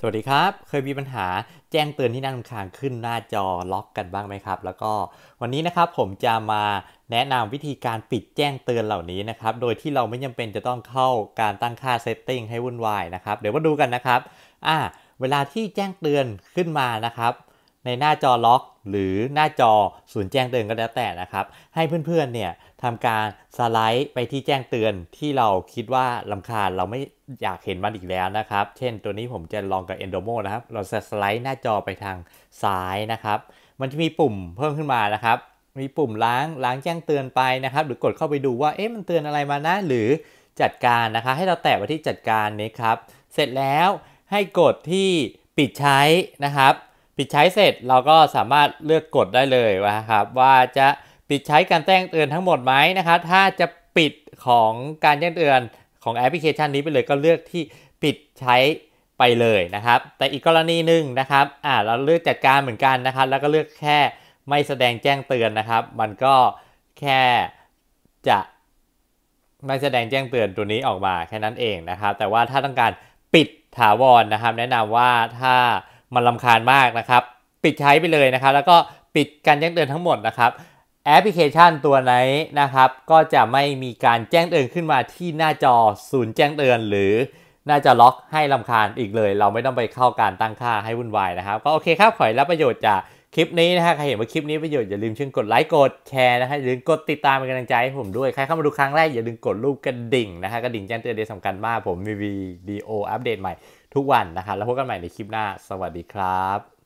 สวัสดีครับ เคยมีปัญหาแจ้งเตือนที่น่าคำคาญขึ้นหน้าจอล็อกกันบ้างไหมครับ แล้วก็วันนี้นะครับผมจะมาแนะนำวิธีการปิดแจ้งเตือนเหล่านี้นะครับ โดยที่เราไม่จาเป็นจะต้องเข้าการตั้งค่าเซตติ้งให้วุ่นวายนะครับ เดี๋ยวมาดูกันนะครับ อ่า เวลาที่แจ้งเตือนขึ้นมานะครับในหน้าจอล็อก หรือหน้าจอศูนย์แจ้งเตือนก็แล้วแต่นะครับ ให้เพื่อนๆเนี่ยทำการสไลด์ไปที่แจ้งเตือนที่เราคิดว่าลำคาญเราไม่อยากเห็นมันอีกแล้วนะครับ เช่นตัวนี้ผมจะลองกับ Endomo นะครับ เราจะสไลด์หน้าจอไปทางซ้ายนะครับ มันจะมีปุ่มเพิ่มขึ้นมานะครับ มีปุ่มล้างล้างแจ้งเตือนไปนะครับ หรือกดเข้าไปดูว่าเอ๊ะมันเตือนอะไรมานะหรือจัดการนะคะให้เราแตะไปที่จัดการนี้ครับ เสร็จแล้วให้กดที่ปิดใช้นะครับปิดใช้เสร็จเราก็สามารถเลือกกดได้เลยนะครับว่าจะปิดใช้การแจ้งเตือนทั้งหมดไหมนะครับถ้าจะปิดของการแจ้งเตือนของแอปพลิเคชันนี้ไปเลยก็เลือกที่ปิดใช้ไปเลยนะครับ แต่อีกกรณีหนึ่งนะครับอ่าเราเลือกจัดการเหมือนกันนะครับ แล้วก็เลือกแค่ไม่แสดงแจ้งเตือนนะครับ มันก็แค่จะไม่แสดงแจ้งเตือนตัวนี้ออกมาแค่นั้นเองนะครับ แต่ว่าถ้าต้องการปิดถาวรนนะครับ แนะนำว่าถ้ามันลำคาญมากนะครับ ปิดใช้ไปเลยนะครับแล้วก็ปิดการแจ้งเตือนทั้งหมดนะครับแอปพลิเคชันตัวไหนนะครับ ก็จะไม่มีการแจ้งเตือนขึ้นมาที่หน้าจอศูนย์แจ้งเตือนหรือน่าจะล็อกให้ลำคาญอีกเลย เราไม่ต้องไปเข้าการตั้งค่าให้วุ่นวายนะครับก็โอเคครับขอให้รับประโยชน์จากลิปนี้นะฮะใครเห็นว่าคลิปนี้ประโยชน์อย่าลืมช่วยกดไลค์กดแชร์นะฮะอย่าลืมกดติดตามเป็นกำลังใจให้ผมด้วยใครเข้ามาดูครั้งแรกอย่าลืมกดรูปกระดิ่งนะฮะกระดิ่งแจ้งเตือนเดสำคัญมากผมมีวีดีโออัปเดตใหม่ทุกวันนะครับแล้วพบกันใหม่ในคลิปหน้าสวัสดีครับ